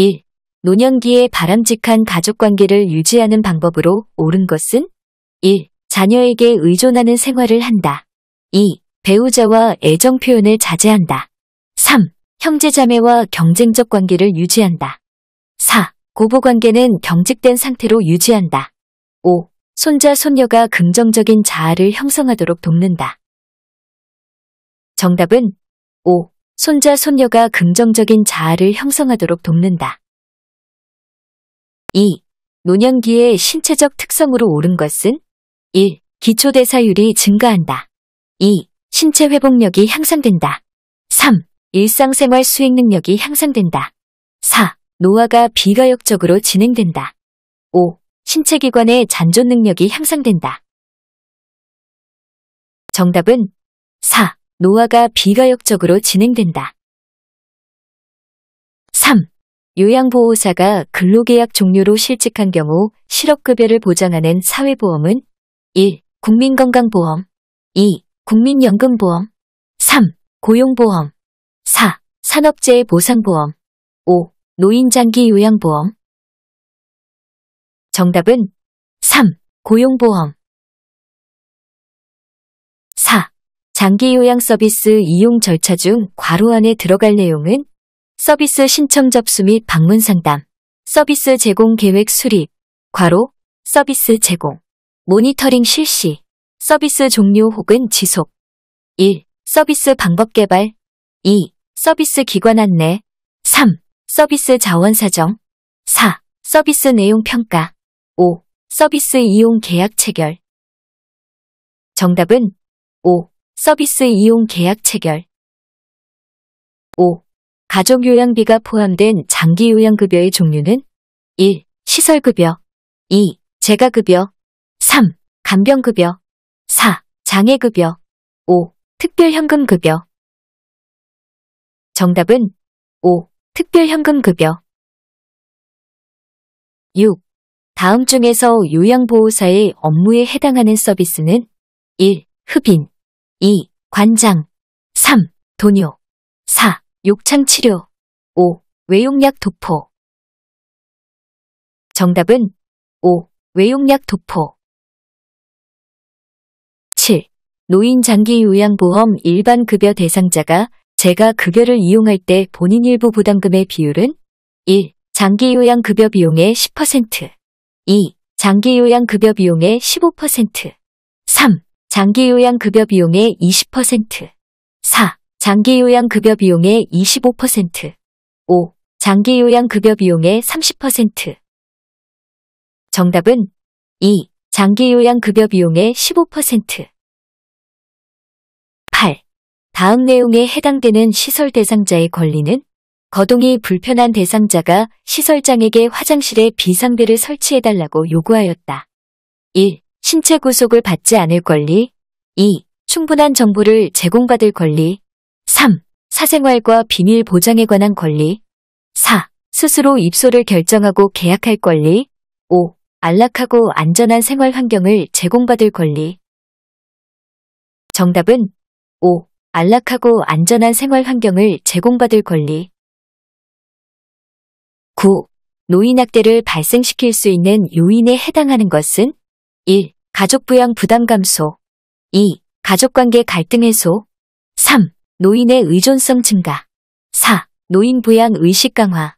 1. 노년기에 바람직한 가족관계를 유지하는 방법으로 옳은 것은 1. 자녀에게 의존하는 생활을 한다. 2. 배우자와 애정 표현을 자제한다. 3. 형제자매와 경쟁적 관계를 유지한다. 4. 고부관계는 경직된 상태로 유지한다. 5. 손자, 손녀가 긍정적인 자아를 형성하도록 돕는다. 정답은 5. 손자, 손녀가 긍정적인 자아를 형성하도록 돕는다. 2. 노년기의 신체적 특성으로 오른 것은 1. 기초대사율이 증가한다. 2. 신체 회복력이 향상된다. 3. 일상생활 수행 능력이 향상된다. 4. 노화가 비가역적으로 진행된다. 5. 신체기관의 잔존 능력이 향상된다. 정답은 4. 노화가 비가역적으로 진행된다. 3. 요양보호사가 근로계약 종료로 실직한 경우 실업급여를 보장하는 사회보험은 1. 국민건강보험 2. 국민연금보험 3. 고용보험 4. 산업재해 보상보험 5. 노인장기 요양보험 정답은 3. 고용보험 장기 요양 서비스 이용 절차 중 괄호 안에 들어갈 내용은 서비스 신청 접수 및 방문 상담, 서비스 제공 계획 수립, 괄호, 서비스 제공, 모니터링 실시, 서비스 종료 혹은 지속, 1. 서비스 방법 개발 2. 서비스 기관 안내 3. 서비스 자원 사정 4. 서비스 내용 평가 5. 서비스 이용 계약 체결 정답은 5. 서비스 이용 계약 체결 5. 가족 요양비가 포함된 장기 요양급여의 종류는 1. 시설급여 2. 재가급여 3. 간병급여 4. 장애급여 5. 특별현금급여 정답은 5. 특별현금급여 6. 다음 중에서 요양보호사의 업무에 해당하는 서비스는 1. 흡인 2. 관장 3. 돈요 4. 욕창치료 5. 외용약 도포 정답은 5. 외용약 도포 7. 노인장기요양보험 일반급여 대상자가 제가 급여를 이용할 때 본인 일부 부담금의 비율은 1. 장기요양급여 비용의 10% 2. 장기요양급여 비용의 15% 3. 장기요양급여 비용의 20% 4. 장기요양급여 비용의 25% 5. 장기요양급여 비용의 30% 정답은 2. 장기요양급여 비용의 15% 8. 다음 내용에 해당되는 시설 대상자의 권리는 거동이 불편한 대상자가 시설장에게 화장실에 비상대를 설치해달라고 요구하였다. 1. 신체 구속을 받지 않을 권리 2. 충분한 정보를 제공받을 권리 3. 사생활과 비밀 보장에 관한 권리 4. 스스로 입소를 결정하고 계약할 권리 5. 안락하고 안전한 생활 환경을 제공받을 권리 정답은 5. 안락하고 안전한 생활 환경을 제공받을 권리 9. 노인 학대를 발생시킬 수 있는 요인에 해당하는 것은 1. 가족 부양 부담 감소 2. 가족관계 갈등 해소 3. 노인의 의존성 증가 4. 노인 부양 의식 강화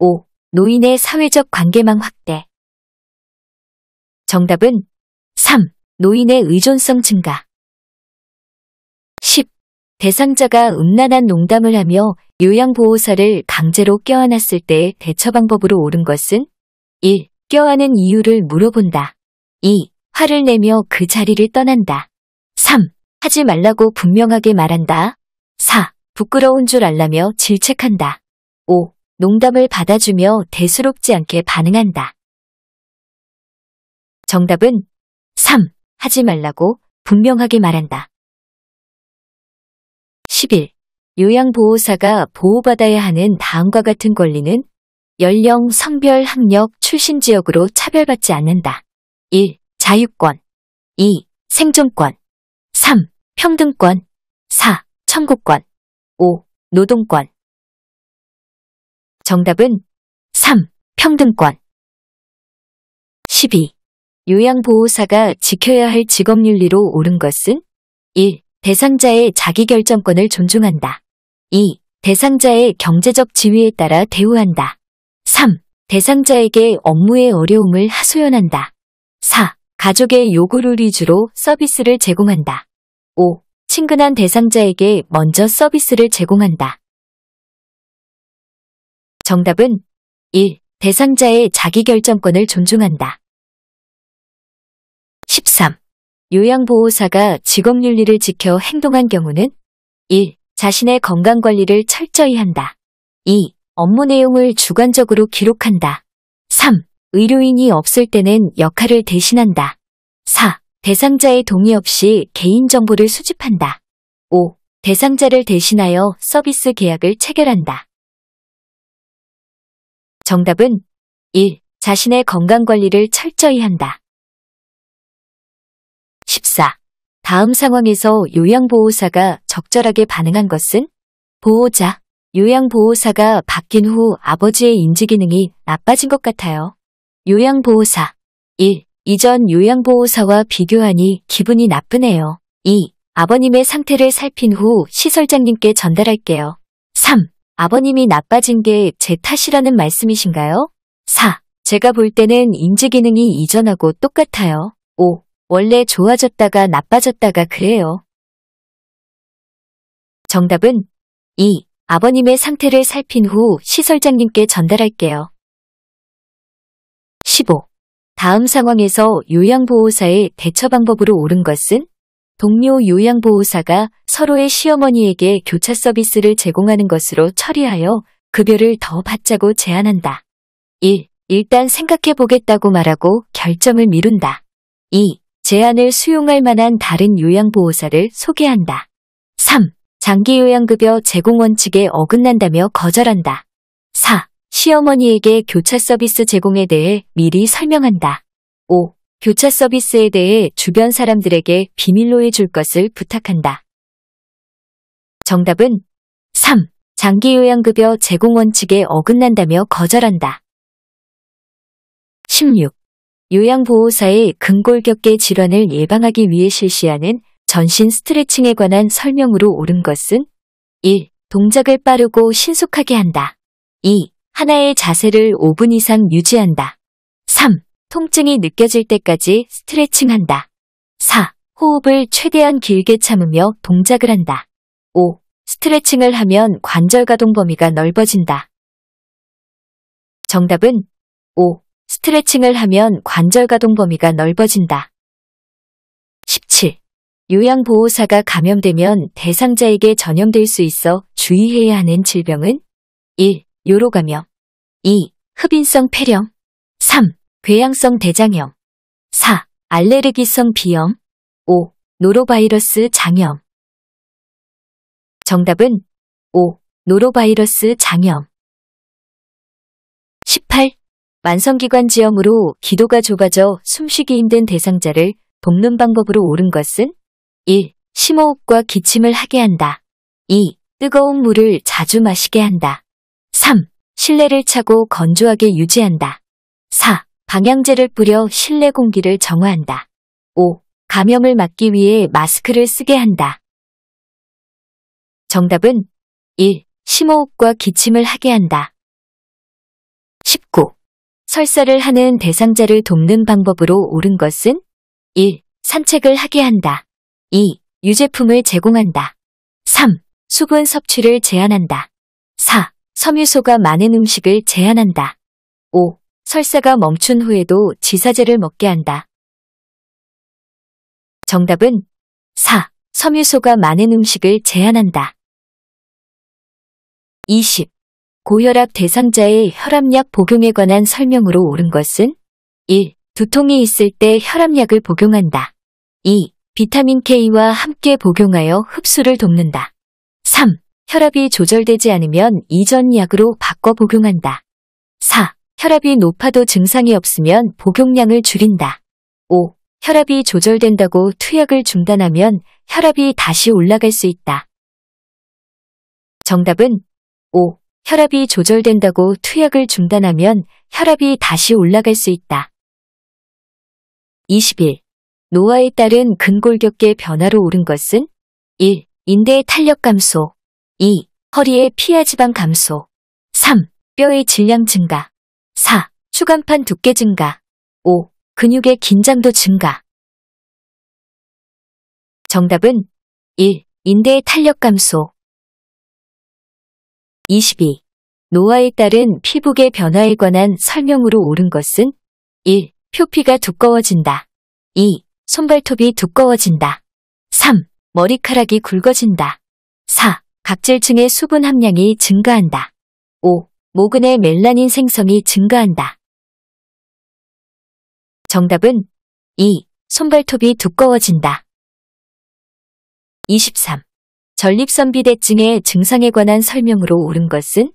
5. 노인의 사회적 관계망 확대 정답은 3. 노인의 의존성 증가 10. 대상자가 음란한 농담을 하며 요양보호사를 강제로 껴안았을 때의 대처 방법으로 옳은 것은 1. 껴안은 이유를 물어본다. 2. 화를 내며 그 자리를 떠난다. 3. 하지 말라고 분명하게 말한다. 4. 부끄러운 줄 알라며 질책한다. 5. 농담을 받아주며 대수롭지 않게 반응한다. 정답은 3. 하지 말라고 분명하게 말한다. 11. 요양보호사가 보호받아야 하는 다음과 같은 권리는 연령, 성별, 학력, 출신 지역으로 차별받지 않는다. 1. 자유권 2. 생존권 3. 평등권 4. 청구권 5. 노동권 정답은 3. 평등권 12. 요양보호사가 지켜야 할 직업윤리로 옳은 것은 1. 대상자의 자기결정권을 존중한다. 2. 대상자의 경제적 지위에 따라 대우한다. 3. 대상자에게 업무의 어려움을 하소연한다. 4. 가족의 요구를 위주로 서비스를 제공한다. 5. 친근한 대상자에게 먼저 서비스를 제공한다. 정답은 1. 대상자의 자기결정권을 존중한다. 13. 요양보호사가 직업윤리를 지켜 행동한 경우는 1. 자신의 건강관리를 철저히 한다. 2. 업무 내용을 주관적으로 기록한다. 3. 의료인이 없을 때는 역할을 대신한다. 4. 대상자의 동의 없이 개인정보를 수집한다. 5. 대상자를 대신하여 서비스 계약을 체결한다. 정답은 1. 자신의 건강관리를 철저히 한다. 14. 다음 상황에서 요양보호사가 적절하게 반응한 것은 보호자, 요양보호사가 바뀐 후 아버지의 인지기능이 나빠진 것 같아요. 요양보호사 1. 이전 요양보호사와 비교하니 기분이 나쁘네요. 2. 아버님의 상태를 살핀 후 시설장님께 전달할게요. 3. 아버님이 나빠진 게 제 탓이라는 말씀이신가요? 4. 제가 볼 때는 인지기능이 이전하고 똑같아요. 5. 원래 좋아졌다가 나빠졌다가 그래요. 정답은 2. 아버님의 상태를 살핀 후 시설장님께 전달할게요. 15. 다음 상황에서 요양보호사의 대처 방법으로 옳은 것은 동료 요양보호사가 서로의 시어머니에게 교차 서비스를 제공하는 것으로 처리하여 급여를 더 받자고 제안한다. 1. 일단 생각해 보겠다고 말하고 결정을 미룬다. 2. 제안을 수용할 만한 다른 요양보호사를 소개한다. 3. 장기 요양급여 제공 원칙에 어긋난다며 거절한다. 4. 시어머니에게 교차 서비스 제공에 대해 미리 설명한다. 5. 교차 서비스에 대해 주변 사람들에게 비밀로 해줄 것을 부탁한다. 정답은 3. 장기 요양급여 제공 원칙에 어긋난다며 거절한다. 16. 요양보호사의 근골격계 질환을 예방하기 위해 실시하는 전신 스트레칭에 관한 설명으로 옳은 것은 1. 동작을 빠르고 신속하게 한다. 2. 하나의 자세를 5분 이상 유지한다. 3. 통증이 느껴질 때까지 스트레칭한다. 4. 호흡을 최대한 길게 참으며 동작을 한다. 5. 스트레칭을 하면 관절 가동 범위가 넓어진다. 정답은 5. 스트레칭을 하면 관절 가동 범위가 넓어진다. 17. 요양보호사가 감염되면 대상자에게 전염될 수 있어 주의해야 하는 질병은 1. 요로감염 2. 흡인성 폐렴 3. 궤양성 대장염 4. 알레르기성 비염 5. 노로바이러스 장염 정답은 5. 노로바이러스 장염 18. 만성기관지염으로 기도가 좁아져 숨쉬기 힘든 대상자를 돕는 방법으로 옳은 것은 1. 심호흡과 기침을 하게 한다. 2. 뜨거운 물을 자주 마시게 한다. 3. 실내를 차고 건조하게 유지한다. 4. 방향제를 뿌려 실내 공기를 정화한다. 5. 감염을 막기 위해 마스크를 쓰게 한다. 정답은 1. 심호흡과 기침을 하게 한다. 19. 설사를 하는 대상자를 돕는 방법으로 옳은 것은 1. 산책을 하게 한다. 2. 유제품을 제공한다. 3. 수분 섭취를 제한한다. 섬유소가 많은 음식을 제한한다. 5. 설사가 멈춘 후에도 지사제를 먹게 한다. 정답은 4. 섬유소가 많은 음식을 제한한다. 20. 고혈압 대상자의 혈압약 복용에 관한 설명으로 옳은 것은 1. 두통이 있을 때 혈압약을 복용한다. 2. 비타민 K와 함께 복용하여 흡수를 돕는다. 3. 혈압이 조절되지 않으면 이전 약으로 바꿔 복용한다. 4. 혈압이 높아도 증상이 없으면 복용량을 줄인다. 5. 혈압이 조절된다고 투약을 중단하면 혈압이 다시 올라갈 수 있다. 정답은 5. 혈압이 조절된다고 투약을 중단하면 혈압이 다시 올라갈 수 있다. 21. 노화에 따른 근골격계 변화로 오른 것은 1. 인대 탄력 감소 2. 허리의 피하 지방 감소 3. 뼈의 질량 증가 4. 추간판 두께 증가 5. 근육의 긴장도 증가 정답은 1. 인대의 탄력 감소 22. 노화에 따른 피부계 변화에 관한 설명으로 옳은 것은 1. 표피가 두꺼워진다. 2. 손발톱이 두꺼워진다. 3. 머리카락이 굵어진다. 4. 각질층의 수분 함량이 증가한다. 5. 모근의 멜라닌 생성이 증가한다. 정답은 2. 손발톱이 두꺼워진다. 23. 전립선비대증의 증상에 관한 설명으로 옳은 것은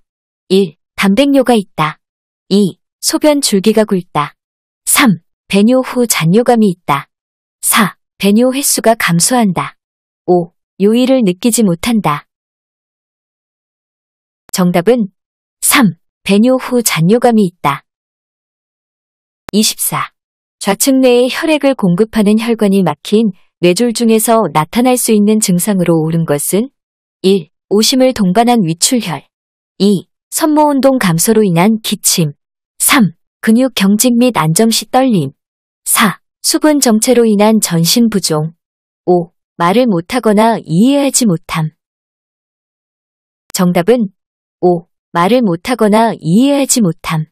1. 단백뇨가 있다. 2. 소변 줄기가 굵다. 3. 배뇨 후 잔뇨감이 있다. 4. 배뇨 횟수가 감소한다. 5. 요일을 느끼지 못한다. 정답은 3. 배뇨 후 잔뇨감이 있다. 24. 좌측 뇌에 혈액을 공급하는 혈관이 막힌 뇌졸 중에서 나타날 수 있는 증상으로 옳은 것은 1. 오심을 동반한 위출혈 2. 선모운동 감소로 인한 기침 3. 근육 경직 및 안정시 떨림 4. 수분 정체로 인한 전신 부종 5. 말을 못하거나 이해하지 못함 정답은 5. 말을 못하거나 이해하지 못함.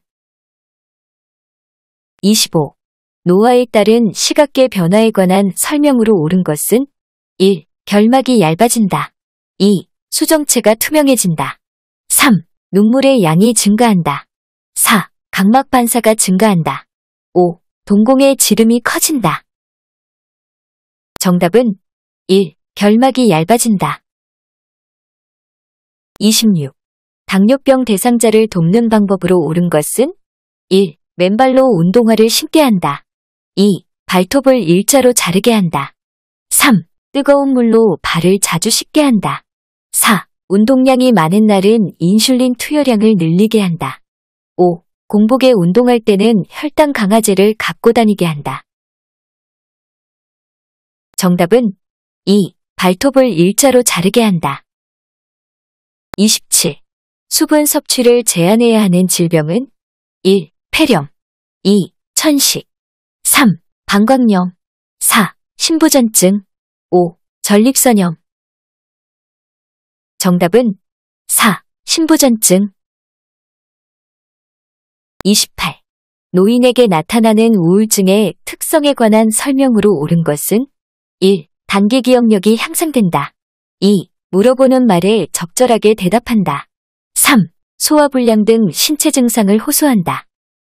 25. 노화에 따른 시각계 변화에 관한 설명으로 옳은 것은 1. 결막이 얇아진다. 2. 수정체가 투명해진다. 3. 눈물의 양이 증가한다. 4. 각막 반사가 증가한다. 5. 동공의 지름이 커진다. 정답은 1. 결막이 얇아진다. 26. 당뇨병 대상자를 돕는 방법으로 옳은 것은 1. 맨발로 운동화를 신게 한다. 2. 발톱을 일자로 자르게 한다. 3. 뜨거운 물로 발을 자주 씻게 한다. 4. 운동량이 많은 날은 인슐린 투여량을 늘리게 한다. 5. 공복에 운동할 때는 혈당 강화제를 갖고 다니게 한다. 정답은 2. 발톱을 일자로 자르게 한다. 27. 수분 섭취를 제한해야 하는 질병은 1. 폐렴 2. 천식 3. 방광염 4. 신부전증 5. 전립선염 정답은 4. 신부전증 28. 노인에게 나타나는 우울증의 특성에 관한 설명으로 옳은 것은 1. 단기 기억력이 향상된다. 2. 물어보는 말에 적절하게 대답한다. 소화불량 등 신체 증상을 호소한다.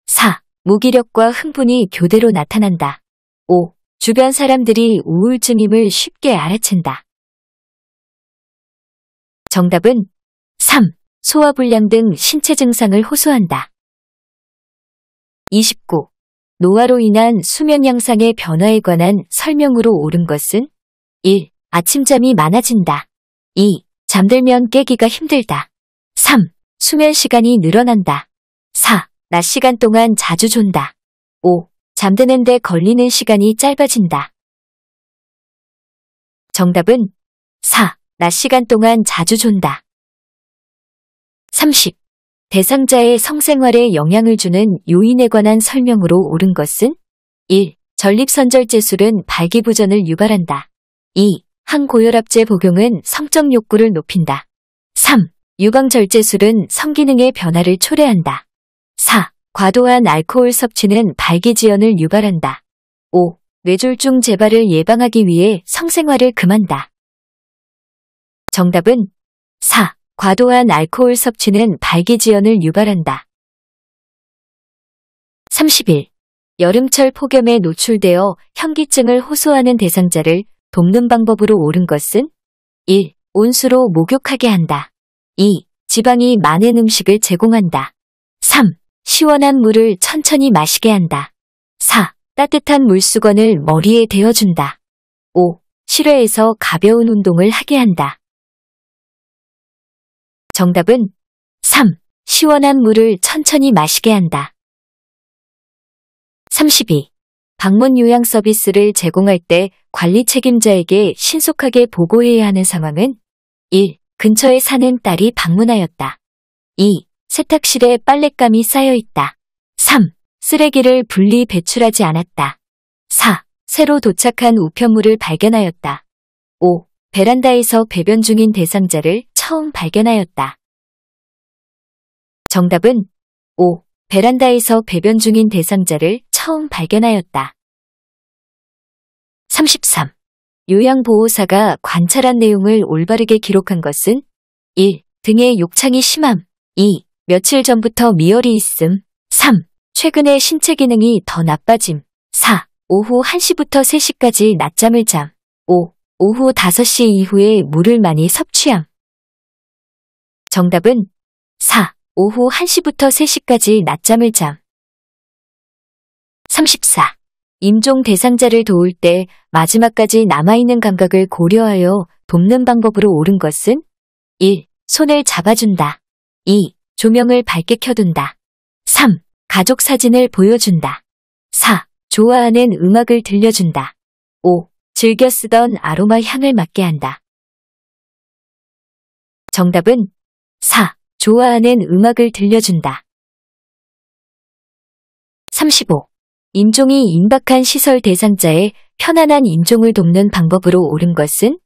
4. 무기력과 흥분이 교대로 나타난다. 5. 주변 사람들이 우울증임을 쉽게 알아챈다. 정답은 3. 소화불량 등 신체 증상을 호소한다. 29. 노화로 인한 수면 양상의 변화에 관한 설명으로 옳은 것은 1. 아침잠이 많아진다. 2. 잠들면 깨기가 힘들다. 3. 수면 시간이 늘어난다. 4. 낮 시간 동안 자주 존다. 5. 잠드는데 걸리는 시간이 짧아진다. 정답은 4. 낮 시간 동안 자주 존다. 30. 대상자의 성생활에 영향을 주는 요인에 관한 설명으로 옳은 것은 1. 전립선절제술은 발기부전을 유발한다. 2. 항고혈압제 복용은 성적 욕구를 높인다. 3. 유광절제술은 성기능의 변화를 초래한다. 4. 과도한 알코올 섭취는 발기지연을 유발한다. 5. 뇌졸중 재발을 예방하기 위해 성생활을 금한다. 정답은 4. 과도한 알코올 섭취는 발기지연을 유발한다. 31. 여름철 폭염에 노출되어 현기증을 호소하는 대상자를 돕는 방법으로 옳은 것은 1. 온수로 목욕하게 한다. 2. 지방이 많은 음식을 제공한다. 3. 시원한 물을 천천히 마시게 한다. 4. 따뜻한 물수건을 머리에 대어준다. 5. 실외에서 가벼운 운동을 하게 한다. 정답은 3. 시원한 물을 천천히 마시게 한다. 32. 방문 요양 서비스를 제공할 때 관리 책임자에게 신속하게 보고해야 하는 상황은 1. 근처에 사는 딸이 방문하였다. 2. 세탁실에 빨랫감이 쌓여있다. 3. 쓰레기를 분리 배출하지 않았다. 4. 새로 도착한 우편물을 발견하였다. 5. 베란다에서 배변 중인 대상자를 처음 발견하였다. 정답은 5. 베란다에서 배변 중인 대상자를 처음 발견하였다. 33. 요양보호사가 관찰한 내용을 올바르게 기록한 것은 1. 등의 욕창이 심함 2. 며칠 전부터 미열이 있음 3. 최근에 신체 기능이 더 나빠짐 4. 오후 1시부터 3시까지 낮잠을 잠 5. 오후 5시 이후에 물을 많이 섭취함 정답은 4. 오후 1시부터 3시까지 낮잠을 잠 34. 임종 대상자를 도울 때 마지막까지 남아있는 감각을 고려하여 돕는 방법으로 옳은 것은 1. 손을 잡아준다. 2. 조명을 밝게 켜둔다. 3. 가족 사진을 보여준다. 4. 좋아하는 음악을 들려준다. 5. 즐겨 쓰던 아로마 향을 맡게 한다. 정답은 4. 좋아하는 음악을 들려준다. 35. 인종이 임박한 시설 대상자의 편안한 인종을 돕는 방법으로 옳은 것은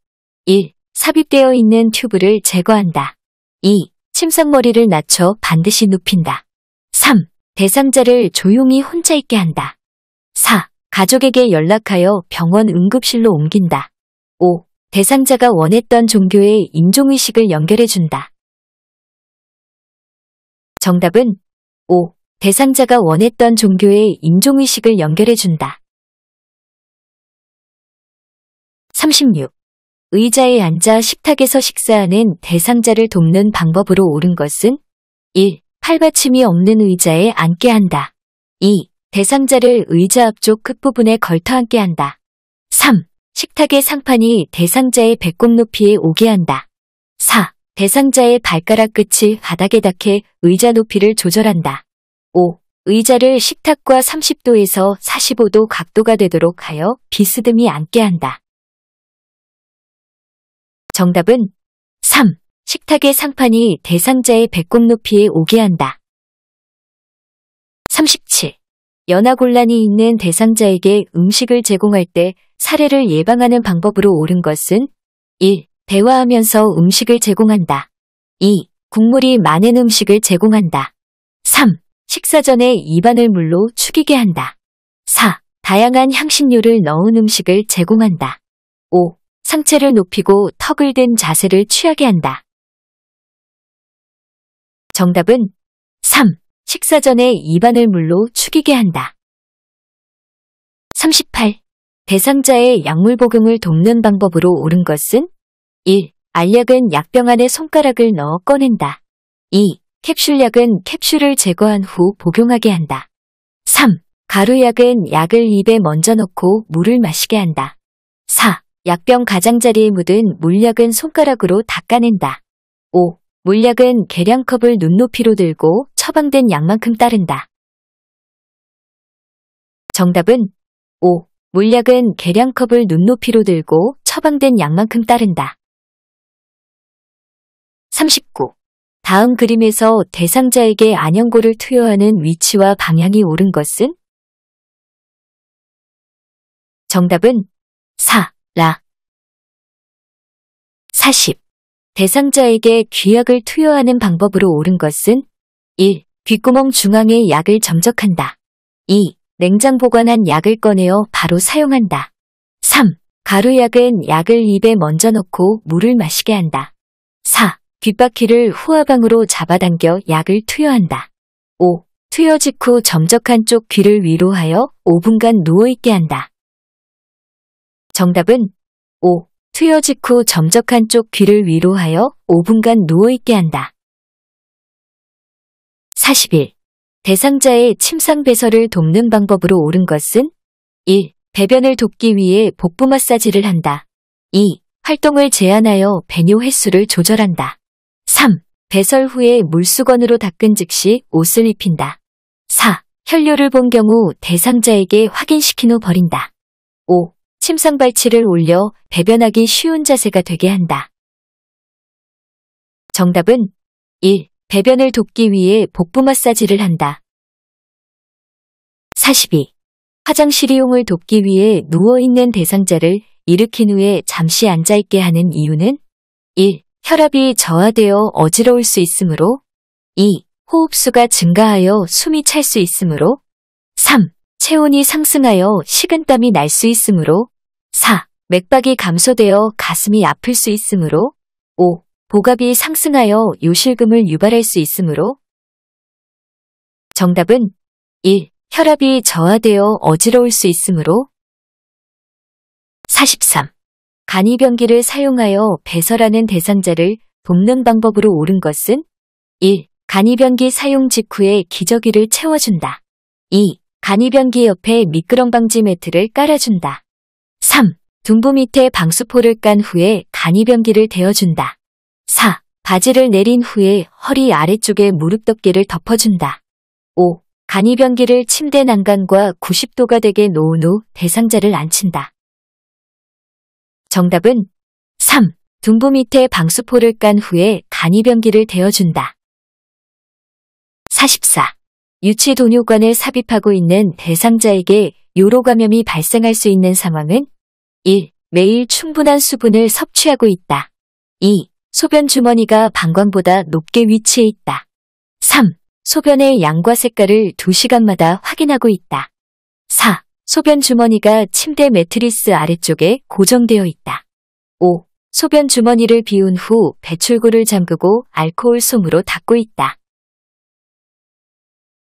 1. 삽입되어 있는 튜브를 제거한다. 2. 침상머리를 낮춰 반드시 눕힌다. 3. 대상자를 조용히 혼자 있게 한다. 4. 가족에게 연락하여 병원 응급실로 옮긴다. 5. 대상자가 원했던 종교의 인종의식을 연결해준다. 정답은 5. 대상자가 원했던 종교의 인종의식을 연결해준다. 36. 의자에 앉아 식탁에서 식사하는 대상자를 돕는 방법으로 옳은 것은 1. 팔받침이 없는 의자에 앉게 한다. 2. 대상자를 의자 앞쪽 끝부분에 걸터 앉게 한다. 3. 식탁의 상판이 대상자의 배꼽 높이에 오게 한다. 4. 대상자의 발가락 끝이 바닥에 닿게 의자 높이를 조절한다. 5. 의자를 식탁과 30도에서 45도 각도가 되도록 하여 비스듬히 앉게 한다. 정답은 3. 식탁의 상판이 대상자의 배꼽 높이에 오게 한다. 37. 연하 곤란이 있는 대상자에게 음식을 제공할 때 사례를 예방하는 방법으로 옳은 것은 1. 대화하면서 음식을 제공한다. 2. 국물이 많은 음식을 제공한다. 3. 식사 전에 입안을 물로 축이게 한다. 4. 다양한 향신료를 넣은 음식을 제공한다. 5. 상체를 높이고 턱을 든 자세를 취하게 한다. 정답은 3. 식사 전에 입안을 물로 축이게 한다. 38. 대상자의 약물 복용을 돕는 방법으로 옳은 것은 1. 알약은 약병 안에 손가락을 넣어 꺼낸다. 2. 캡슐약은 캡슐을 제거한 후 복용하게 한다. 3. 가루약은 약을 입에 먼저 넣고 물을 마시게 한다. 4. 약병 가장자리에 묻은 물약은 손가락으로 닦아낸다. 5. 물약은 계량컵을 눈높이로 들고 처방된 약만큼 따른다. 정답은 5. 물약은 계량컵을 눈높이로 들고 처방된 약만큼 따른다. 39. 다음 그림에서 대상자에게 안연고를 투여하는 위치와 방향이 옳은 것은? 정답은 4, 라. 40. 대상자에게 귀약을 투여하는 방법으로 옳은 것은 1. 귓구멍 중앙에 약을 점적한다. 2. 냉장 보관한 약을 꺼내어 바로 사용한다. 3. 가루약은 약을 입에 먼저 넣고 물을 마시게 한다. 4. 귓바퀴를 후화방으로 잡아당겨 약을 투여한다. 5. 투여 직후 점적한 쪽 귀를 위로 하여 5분간 누워있게 한다. 정답은 5. 투여 직후 점적한 쪽 귀를 위로 하여 5분간 누워있게 한다. 41. 대상자의 침상 배설을 돕는 방법으로 옳은 것은 1. 배변을 돕기 위해 복부 마사지를 한다. 2. 활동을 제한하여 배뇨 횟수를 조절한다. 3. 배설 후에 물수건으로 닦은 즉시 옷을 입힌다. 4. 혈뇨를 본 경우 대상자에게 확인시킨 후 버린다. 5. 침상 발치를 올려 배변하기 쉬운 자세가 되게 한다. 정답은 1. 배변을 돕기 위해 복부 마사지를 한다. 42. 화장실 이용을 돕기 위해 누워있는 대상자를 일으킨 후에 잠시 앉아있게 하는 이유는 1. 혈압이 저하되어 어지러울 수 있으므로 2. 호흡수가 증가하여 숨이 찰 수 있으므로 3. 체온이 상승하여 식은땀이 날 수 있으므로 4. 맥박이 감소되어 가슴이 아플 수 있으므로 5. 보압이 상승하여 요실금을 유발할 수 있으므로 정답은 1. 혈압이 저하되어 어지러울 수 있으므로 43. 간이변기를 사용하여 배설하는 대상자를 돕는 방법으로 옳은 것은 1. 간이변기 사용 직후에 기저귀를 채워준다. 2. 간이변기 옆에 미끄럼 방지 매트를 깔아준다. 3. 둥부 밑에 방수포를 깐 후에 간이변기를 대어준다. 4. 바지를 내린 후에 허리 아래쪽에 무릎 덮개를 덮어준다. 5. 간이변기를 침대 난간과 90도가 되게 놓은 후 대상자를 앉힌다. 정답은 3. 둥부 밑에 방수포를 깐 후에 간이변기를 대어준다. 44. 유치 동뇨관을 삽입하고 있는 대상자에게 요로 감염이 발생할 수 있는 상황은 1. 매일 충분한 수분을 섭취하고 있다. 2. 소변 주머니가 방광보다 높게 위치해 있다. 3. 소변의 양과 색깔을 2시간마다 확인하고 있다. 4. 소변 주머니가 침대 매트리스 아래쪽에 고정되어 있다. 5. 소변 주머니를 비운 후 배출구를 잠그고 알코올 솜으로 닦고 있다.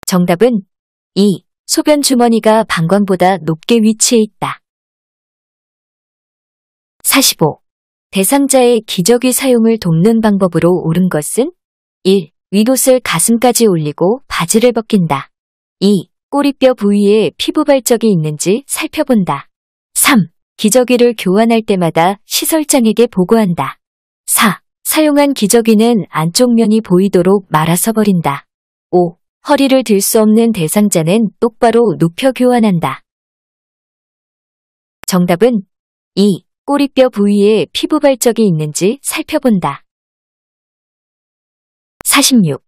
정답은 2. 소변 주머니가 방광보다 높게 위치해 있다. 45. 대상자의 기저귀 사용을 돕는 방법으로 옳은 것은 1. 윗옷을 가슴까지 올리고 바지를 벗긴다. 2. 꼬리뼈 부위에 피부 발적이 있는지 살펴본다. 3. 기저귀를 교환할 때마다 시설장에게 보고한다. 4. 사용한 기저귀는 안쪽 면이 보이도록 말아서 버린다. 5. 허리를 들 수 없는 대상자는 똑바로 눕혀 교환한다. 정답은 2. 꼬리뼈 부위에 피부 발적이 있는지 살펴본다. 46.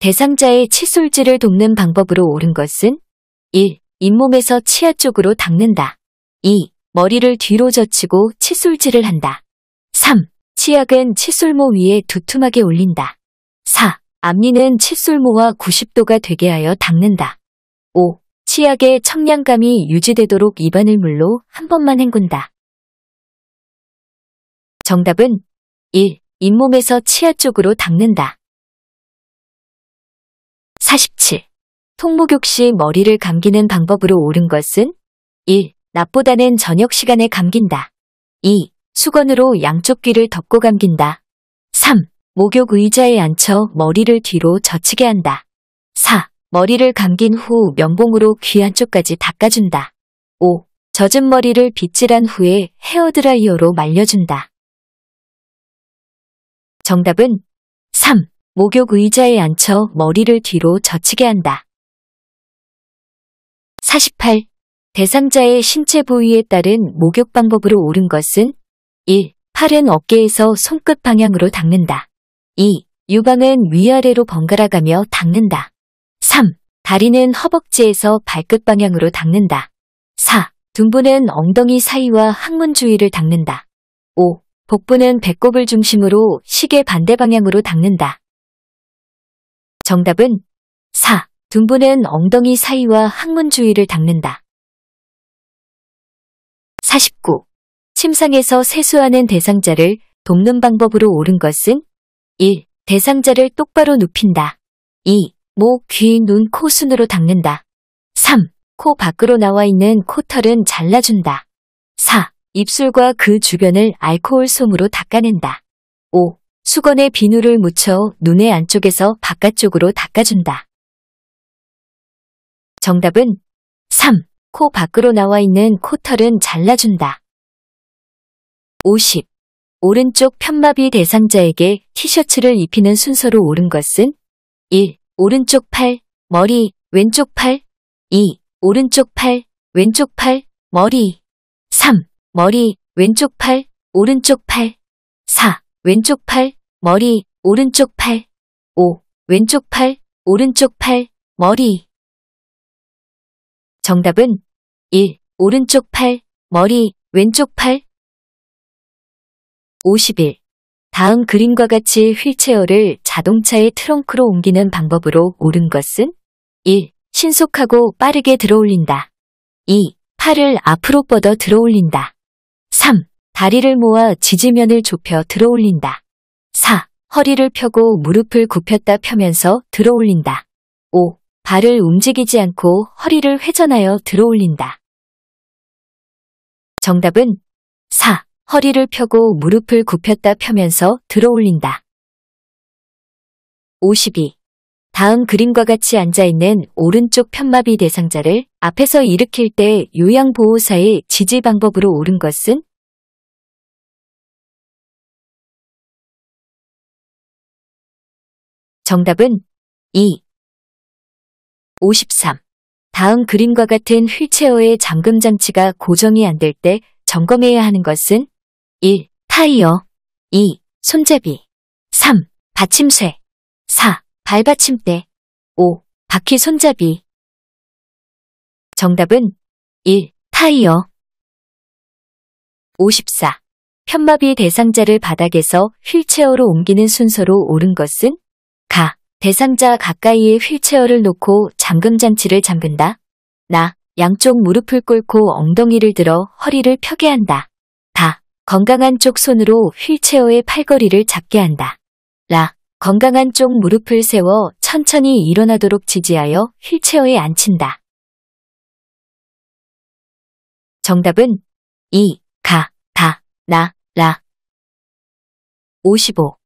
대상자의 칫솔질을 돕는 방법으로 옳은 것은 1. 잇몸에서 치아 쪽으로 닦는다. 2. 머리를 뒤로 젖히고 칫솔질을 한다. 3. 치약은 칫솔모 위에 두툼하게 올린다. 4. 앞니는 칫솔모와 90도가 되게 하여 닦는다. 5. 치약의 청량감이 유지되도록 입안을 물로 한 번만 헹군다. 정답은 1. 잇몸에서 치아 쪽으로 닦는다. 통목욕시 머리를 감기는 방법으로 옳은 것은 1. 낮보다는 저녁 시간에 감긴다. 2. 수건으로 양쪽 귀를 덮고 감긴다. 3. 목욕 의자에 앉혀 머리를 뒤로 젖히게 한다. 4. 머리를 감긴 후 면봉으로 귀 한쪽까지 닦아준다. 5. 젖은 머리를 빗질한 후에 헤어드라이어로 말려준다. 정답은 3. 목욕 의자에 앉혀 머리를 뒤로 젖히게 한다. 48. 대상자의 신체 부위에 따른 목욕 방법으로 옳은 것은 1. 팔은 어깨에서 손끝 방향으로 닦는다. 2. 유방은 위아래로 번갈아가며 닦는다. 3. 다리는 허벅지에서 발끝 방향으로 닦는다. 4. 둔부는 엉덩이 사이와 항문 주위를 닦는다. 5. 복부는 배꼽을 중심으로 시계 반대 방향으로 닦는다. 정답은 4. 등부는 엉덩이 사이와 항문 주위를 닦는다. 49. 침상에서 세수하는 대상자를 돕는 방법으로 옳은 것은 1. 대상자를 똑바로 눕힌다. 2. 목, 귀, 눈, 코 순으로 닦는다. 3. 코 밖으로 나와 있는 코털은 잘라준다. 4. 입술과 그 주변을 알코올 솜으로 닦아낸다. 5. 수건에 비누를 묻혀 눈의 안쪽에서 바깥쪽으로 닦아준다. 정답은 3. 코 밖으로 나와 있는 코털은 잘라준다. 50. 오른쪽 편마비 대상자에게 티셔츠를 입히는 순서로 옳은 것은 1. 오른쪽 팔, 머리, 왼쪽 팔 2. 오른쪽 팔, 왼쪽 팔, 머리 3. 머리, 왼쪽 팔, 오른쪽 팔 4. 왼쪽 팔, 머리, 오른쪽 팔 5. 왼쪽 팔, 오른쪽 팔, 머리 정답은 1. 오른쪽 팔, 머리, 왼쪽 팔 51. 다음 그림과 같이 휠체어를 자동차의 트렁크로 옮기는 방법으로 옳은 것은 1. 신속하고 빠르게 들어올린다. 2. 팔을 앞으로 뻗어 들어올린다. 3. 다리를 모아 지지면을 좁혀 들어올린다. 4. 허리를 펴고 무릎을 굽혔다 펴면서 들어올린다. 5. 발을 움직이지 않고 허리를 회전하여 들어올린다. 정답은 4. 허리를 펴고 무릎을 굽혔다 펴면서 들어올린다. 52. 다음 그림과 같이 앉아있는 오른쪽 편마비 대상자를 앞에서 일으킬 때 요양보호사의 지지 방법으로 옳은 것은 정답은 2. 53. 다음 그림과 같은 휠체어의 잠금 장치가 고정이 안 될 때 점검해야 하는 것은 1. 타이어 2. 손잡이 3. 받침쇠 4. 발받침대 5. 바퀴 손잡이 정답은 1. 타이어 54. 편마비 대상자를 바닥에서 휠체어로 옮기는 순서로 오른 것은 대상자 가까이에 휠체어를 놓고 잠금장치를 잠근다. 나, 양쪽 무릎을 꿇고 엉덩이를 들어 허리를 펴게 한다. 다, 건강한 쪽 손으로 휠체어의 팔걸이를 잡게 한다. 라, 건강한 쪽 무릎을 세워 천천히 일어나도록 지지하여 휠체어에 앉힌다. 정답은 이, 가, 다, 나, 라. 55.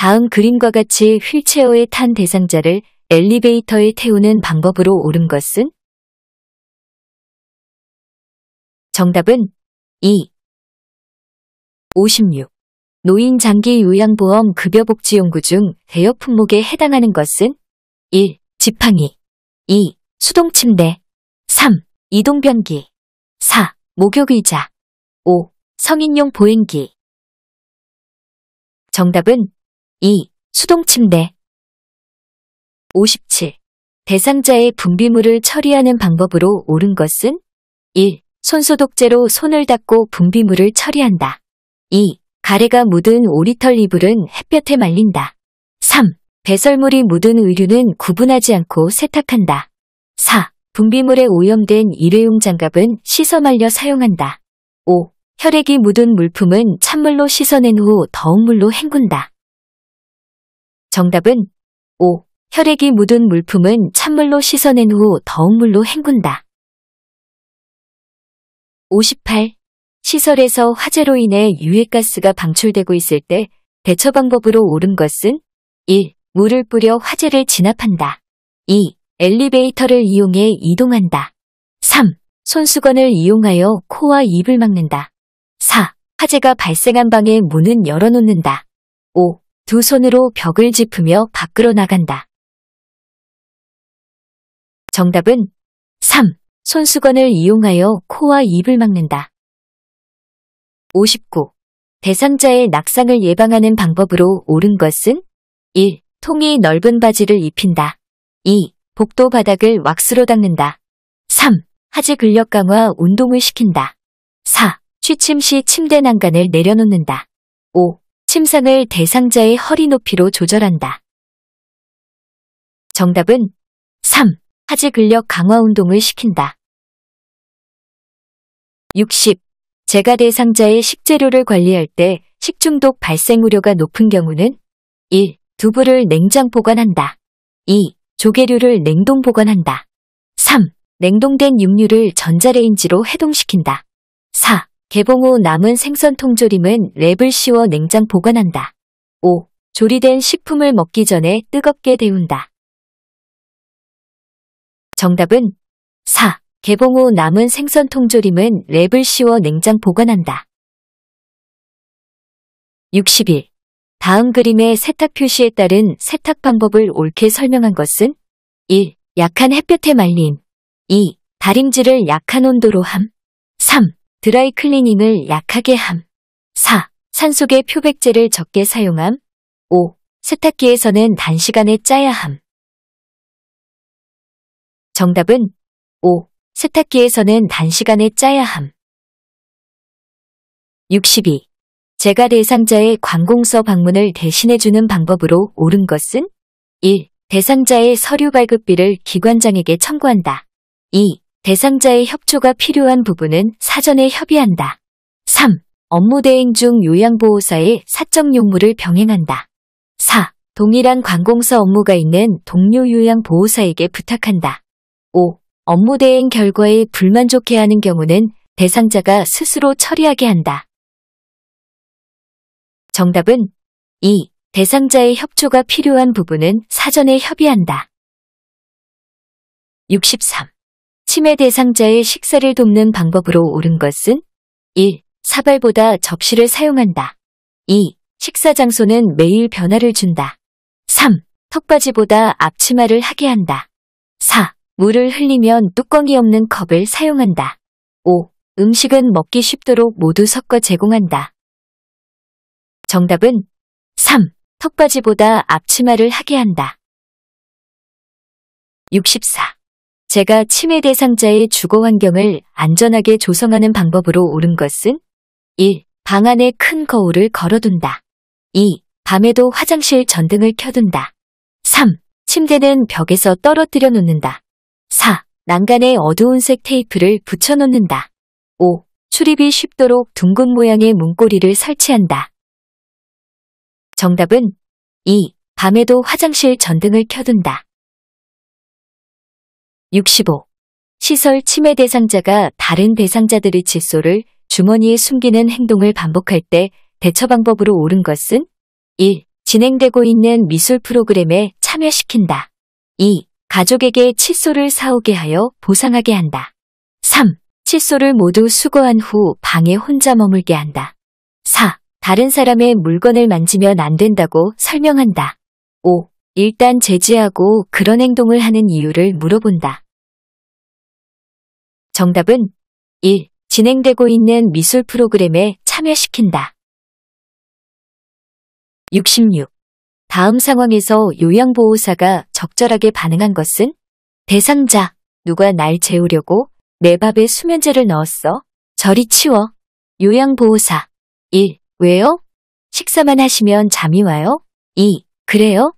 다음 그림과 같이 휠체어에 탄 대상자를 엘리베이터에 태우는 방법으로 옳은 것은? 정답은 2. 56. 노인 장기 요양보험 급여 복지 연구 중 대여 품목에 해당하는 것은 1. 지팡이 2. 수동 침대 3. 이동 변기 4. 목욕 의자 5. 성인용 보행기 정답은 2. 수동 침대 57. 대상자의 분비물을 처리하는 방법으로 옳은 것은 1. 손소독제로 손을 닦고 분비물을 처리한다. 2. 가래가 묻은 오리털 이불은 햇볕에 말린다. 3. 배설물이 묻은 의류는 구분하지 않고 세탁한다. 4. 분비물에 오염된 일회용 장갑은 씻어 말려 사용한다. 5. 혈액이 묻은 물품은 찬물로 씻어낸 후 더운 물로 헹군다. 정답은 5. 혈액이 묻은 물품은 찬물로 씻어낸 후 더운 물로 헹군다. 58. 시설에서 화재로 인해 유해가스가 방출되고 있을 때 대처 방법으로 옳은 것은 1. 물을 뿌려 화재를 진압한다. 2. 엘리베이터를 이용해 이동한다. 3. 손수건을 이용하여 코와 입을 막는다. 4. 화재가 발생한 방에 문은 열어놓는다. 5. 두 손으로 벽을 짚으며 밖으로 나간다. 정답은 3. 손수건을 이용하여 코와 입을 막는다. 59. 대상자의 낙상을 예방하는 방법으로 옳은 것은 1. 통이 넓은 바지를 입힌다. 2. 복도 바닥을 왁스로 닦는다. 3. 하지 근력 강화 운동을 시킨다. 4. 취침 시 침대 난간을 내려놓는다. 5. 침상을 대상자의 허리 높이로 조절한다. 정답은 3. 하지 근력 강화 운동을 시킨다. 60. 제가 대상자의 식재료를 관리할 때 식중독 발생 우려가 높은 경우는 1. 두부를 냉장 보관한다. 2. 조개류를 냉동 보관한다. 3. 냉동된 육류를 전자레인지로 해동시킨다. 4. 개봉 후 남은 생선 통조림은 랩을 씌워 냉장 보관한다. 5. 조리된 식품을 먹기 전에 뜨겁게 데운다. 정답은 4. 개봉 후 남은 생선 통조림은 랩을 씌워 냉장 보관한다. 61. 다음 그림의 세탁 표시에 따른 세탁 방법을 옳게 설명한 것은 1. 약한 햇볕에 말린 2. 다림질을 약한 온도로 함 3. 드라이 클리닝을 약하게 함. 4. 산속에 표백제를 적게 사용함. 5. 세탁기에서는 단시간에 짜야 함. 정답은 5. 세탁기에서는 단시간에 짜야 함. 62. 제가 대상자의 관공서 방문을 대신해주는 방법으로 옳은 것은 1. 대상자의 서류 발급비를 기관장에게 청구한다. 2. 대상자의 협조가 필요한 부분은 사전에 협의한다. 3. 업무 대행 중 요양보호사의 사적 용무를 병행한다. 4. 동일한 관공서 업무가 있는 동료 요양보호사에게 부탁한다. 5. 업무 대행 결과에 불만족해하는 경우는 대상자가 스스로 처리하게 한다. 정답은 2. 대상자의 협조가 필요한 부분은 사전에 협의한다. 63. 치매 대상자의 식사를 돕는 방법으로 옳은 것은 1. 사발보다 접시를 사용한다. 2. 식사 장소는 매일 변화를 준다. 3. 턱받이보다 앞치마를 하게 한다. 4. 물을 흘리면 뚜껑이 없는 컵을 사용한다. 5. 음식은 먹기 쉽도록 모두 섞어 제공한다. 정답은 3. 턱받이보다 앞치마를 하게 한다. 64. 제가 치매 대상자의 주거 환경을 안전하게 조성하는 방법으로 옳은 것은 1. 방 안에 큰 거울을 걸어둔다. 2. 밤에도 화장실 전등을 켜둔다. 3. 침대는 벽에서 떨어뜨려 놓는다. 4. 난간에 어두운 색 테이프를 붙여놓는다. 5. 출입이 쉽도록 둥근 모양의 문고리를 설치한다. 정답은 2. 밤에도 화장실 전등을 켜둔다. 65. 시설 침해 대상자가 다른 대상자들의 칫솔을 주머니에 숨기는 행동을 반복할 때 대처 방법으로 옳은 것은 1. 진행되고 있는 미술 프로그램에 참여시킨다. 2. 가족에게 칫솔을 사오게 하여 보상하게 한다. 3. 칫솔을 모두 수거한 후 방에 혼자 머물게 한다. 4. 다른 사람의 물건을 만지면 안 된다고 설명한다. 5. 일단 제지하고 그런 행동을 하는 이유를 물어본다. 정답은 1. 진행되고 있는 미술 프로그램에 참여시킨다. 66. 다음 상황에서 요양보호사가 적절하게 반응한 것은 대상자, 누가 날 재우려고 내 밥에 수면제를 넣었어. 저리 치워. 요양보호사. 1. 왜요? 식사만 하시면 잠이 와요? 2. 그래요?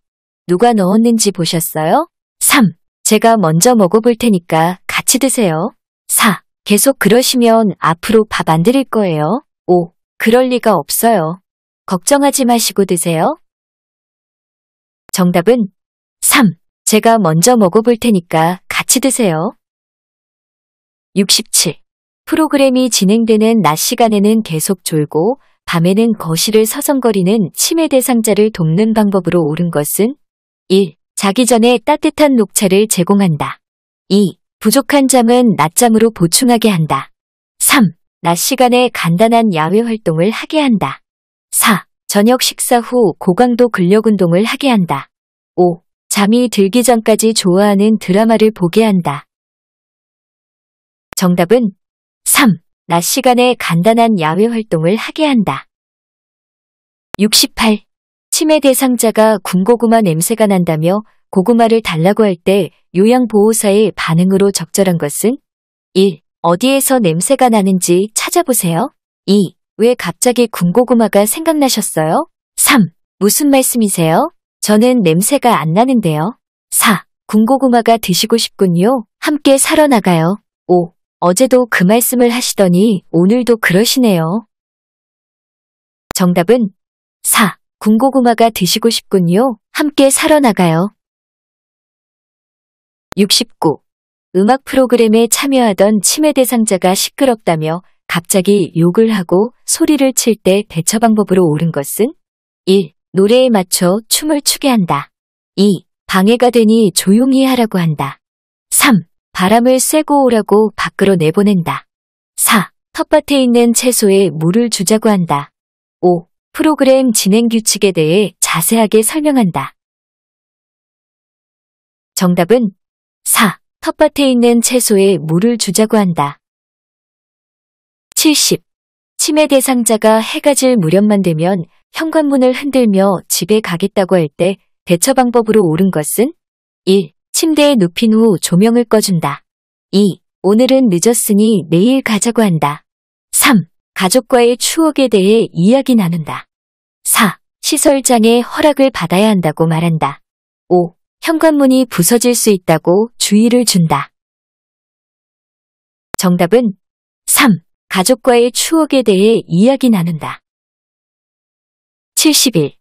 누가 넣었는지 보셨어요? 3. 제가 먼저 먹어볼 테니까 같이 드세요. 4. 계속 그러시면 앞으로 밥 안 드릴 거예요. 5. 그럴 리가 없어요. 걱정하지 마시고 드세요. 정답은 3. 제가 먼저 먹어볼 테니까 같이 드세요. 67. 프로그램이 진행되는 낮 시간에는 계속 졸고 밤에는 거실을 서성거리는 치매 대상자를 돕는 방법으로 옳은 것은 1. 자기 전에 따뜻한 녹차를 제공한다. 2. 부족한 잠은 낮잠으로 보충하게 한다. 3. 낮 시간에 간단한 야외 활동을 하게 한다. 4. 저녁 식사 후 고강도 근력 운동을 하게 한다. 5. 잠이 들기 전까지 좋아하는 드라마를 보게 한다. 정답은 3. 낮 시간에 간단한 야외 활동을 하게 한다. 68. 치매 대상자가 군고구마 냄새가 난다며 고구마를 달라고 할 때 요양보호사의 반응으로 적절한 것은 1. 어디에서 냄새가 나는지 찾아보세요. 2. 왜 갑자기 군고구마가 생각나셨어요? 3. 무슨 말씀이세요? 저는 냄새가 안 나는데요. 4. 군고구마가 드시고 싶군요. 함께 살아나가요. 5. 어제도 그 말씀을 하시더니 오늘도 그러시네요. 정답은 4. 군고구마가 드시고 싶군요. 함께 살아나가요. 69. 음악 프로그램에 참여하던 치매 대상자가 시끄럽다며 갑자기 욕을 하고 소리를 칠 때 대처 방법으로 옳은 것은 1. 노래에 맞춰 춤을 추게 한다. 2. 방해가 되니 조용히 하라고 한다. 3. 바람을 쐬고 오라고 밖으로 내보낸다. 4. 텃밭에 있는 채소에 물을 주자고 한다. 5. 프로그램 진행 규칙에 대해 자세하게 설명한다. 정답은 4. 텃밭에 있는 채소에 물을 주자고 한다. 70. 치매 대상자가 해가 질 무렵만 되면 현관문을 흔들며 집에 가겠다고 할 때 대처 방법으로 옳은 것은 1. 침대에 눕힌 후 조명을 꺼준다. 2. 오늘은 늦었으니 내일 가자고 한다. 3. 가족과의 추억에 대해 이야기 나눈다. 4. 시설장의 허락을 받아야 한다고 말한다. 5. 현관문이 부서질 수 있다고 주의를 준다. 정답은 3. 가족과의 추억에 대해 이야기 나눈다. 71.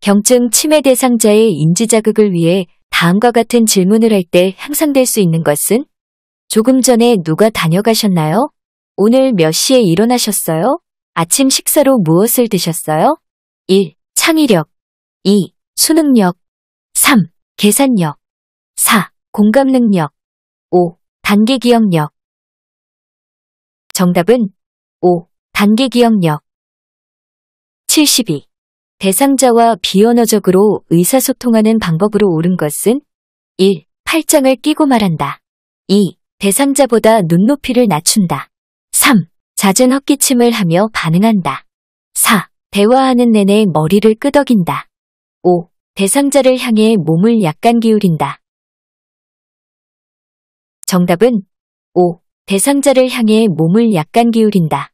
경증 치매 대상자의 인지자극을 위해 다음과 같은 질문을 할 때 향상될 수 있는 것은 조금 전에 누가 다녀가셨나요? 오늘 몇 시에 일어나셨어요? 아침 식사로 무엇을 드셨어요? 1. 창의력 2. 수능력 3. 계산력 4. 공감 능력 5. 단계 기억력 정답은 5. 단계 기억력 72. 대상자와 비언어적으로 의사소통하는 방법으로 옳은 것은 1. 팔짱을 끼고 말한다. 2. 대상자보다 눈높이를 낮춘다. 3. 잦은 헛기침을 하며 반응한다. 4. 대화하는 내내 머리를 끄덕인다. 5. 대상자를 향해 몸을 약간 기울인다. 정답은 5. 대상자를 향해 몸을 약간 기울인다.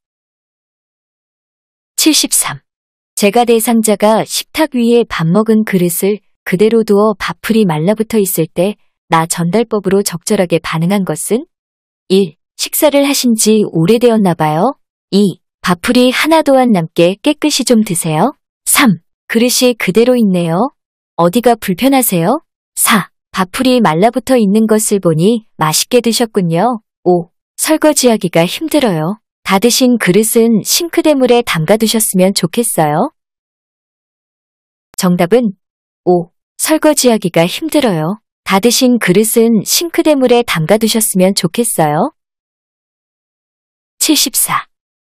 73. 제가 대상자가 식탁 위에 밥 먹은 그릇을 그대로 두어 밥풀이 말라붙어 있을 때 나 전달법으로 적절하게 반응한 것은 1. 식사를 하신 지 오래되었나 봐요. 2. 밥풀이 하나 도안 남게 깨끗이 좀 드세요. 3. 그릇이 그대로 있네요. 어디가 불편하세요? 4. 밥풀이 말라붙어 있는 것을 보니 맛있게 드셨군요. 5. 설거지하기가 힘들어요. 다 드신 그릇은 싱크대 물에 담가 두셨으면 좋겠어요. 정답은 5. 설거지하기가 힘들어요. 다 드신 그릇은 싱크대 물에 담가 두셨으면 좋겠어요. 74.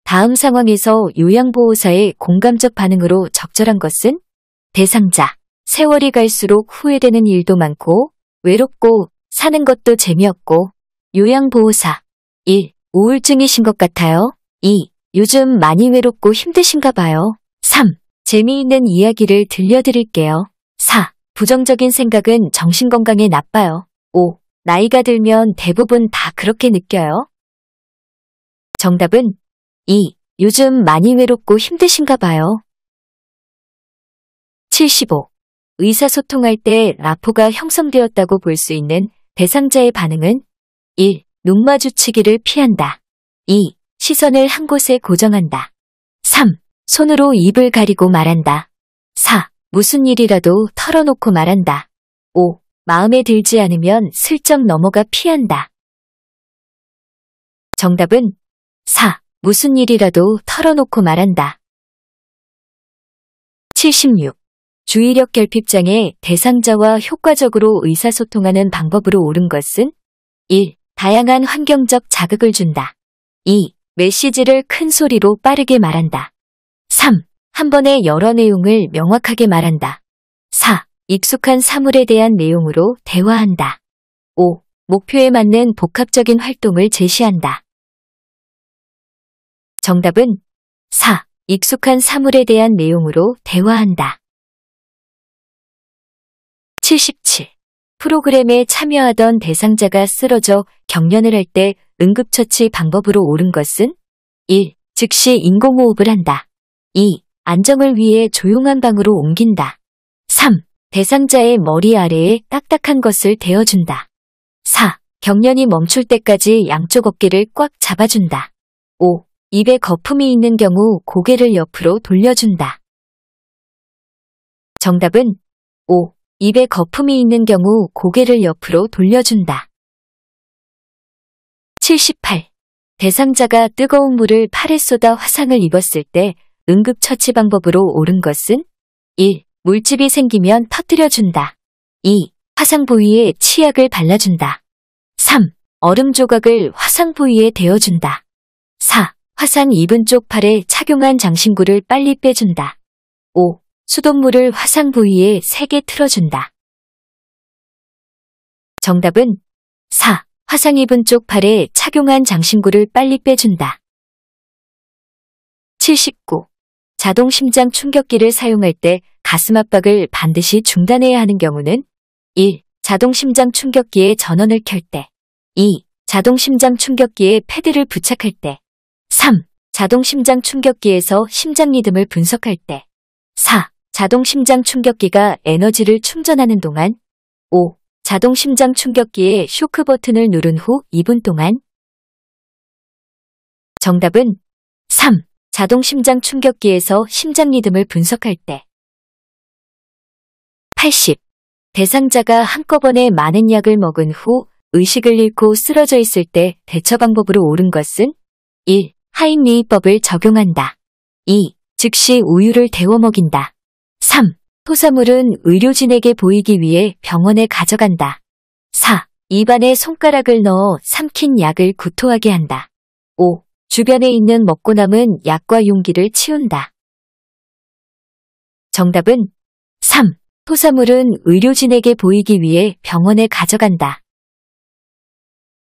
다음 상황에서 요양보호사의 공감적 반응으로 적절한 것은 대상자. 세월이 갈수록 후회되는 일도 많고 외롭고 사는 것도 재미없고 요양보호사 1. 우울증이신 것 같아요. 2. 요즘 많이 외롭고 힘드신가 봐요. 3. 재미있는 이야기를 들려드릴게요. 4. 부정적인 생각은 정신건강에 나빠요. 5. 나이가 들면 대부분 다 그렇게 느껴요. 정답은 2. 요즘 많이 외롭고 힘드신가 봐요. 75. 의사소통할 때 라포가 형성되었다고 볼 수 있는 대상자의 반응은 1. 눈 마주치기를 피한다. 2. 시선을 한 곳에 고정한다. 3. 손으로 입을 가리고 말한다. 4. 무슨 일이라도 털어놓고 말한다. 5. 마음에 들지 않으면 슬쩍 넘어가 피한다. 정답은 4. 무슨 일이라도 털어놓고 말한다. 76. 주의력 결핍장애 대상자와 효과적으로 의사소통하는 방법으로 옳은 것은 1. 다양한 환경적 자극을 준다. 2. 메시지를 큰 소리로 빠르게 말한다. 3. 한 번에 여러 내용을 명확하게 말한다. 4. 익숙한 사물에 대한 내용으로 대화한다. 5. 목표에 맞는 복합적인 활동을 제시한다. 정답은 4. 익숙한 사물에 대한 내용으로 대화한다. 77. 프로그램에 참여하던 대상자가 쓰러져 경련을 할 때 응급처치 방법으로 옳은 것은 1. 즉시 인공호흡을 한다. 2. 안정을 위해 조용한 방으로 옮긴다. 3. 대상자의 머리 아래에 딱딱한 것을 대어준다. 4. 경련이 멈출 때까지 양쪽 어깨를 꽉 잡아준다. 5. 입에 거품이 있는 경우 고개를 옆으로 돌려준다. 정답은 5. 입에 거품이 있는 경우 고개를 옆으로 돌려준다. 78. 대상자가 뜨거운 물을 팔에 쏟아 화상을 입었을 때 응급처치 방법으로 옳은 것은 1. 물집이 생기면 터뜨려준다. 2. 화상 부위에 치약을 발라준다. 3. 얼음 조각을 화상 부위에 대어준다. 4. 화상 입은 쪽 팔에 착용한 장신구를 빨리 빼준다. 5. 수돗물을 화상 부위에 세게 틀어준다. 정답은 4. 화상 입은 쪽 팔에 착용한 장신구를 빨리 빼준다. 79. 자동 심장 충격기를 사용할 때 가슴 압박을 반드시 중단해야 하는 경우는 1. 자동 심장 충격기에 전원을 켤 때, 2. 자동 심장 충격기에 패드를 부착할 때, 3. 자동 심장 충격기에서 심장 리듬을 분석할 때 4. 자동 심장 충격기가 에너지를 충전하는 동안 5. 자동 심장 충격기의 쇼크 버튼을 누른 후 2분 동안 정답은 3. 자동 심장 충격기에서 심장 리듬을 분석할 때 80. 대상자가 한꺼번에 많은 약을 먹은 후 의식을 잃고 쓰러져 있을 때 대처 방법으로 옳은 것은 1. 하인리히법을 적용한다. 2. 즉시 우유를 데워 먹인다. 3. 토사물은 의료진에게 보이기 위해 병원에 가져간다. 4. 입안에 손가락을 넣어 삼킨 약을 구토하게 한다. 5. 주변에 있는 먹고 남은 약과 용기를 치운다. 정답은 3. 토사물은 의료진에게 보이기 위해 병원에 가져간다.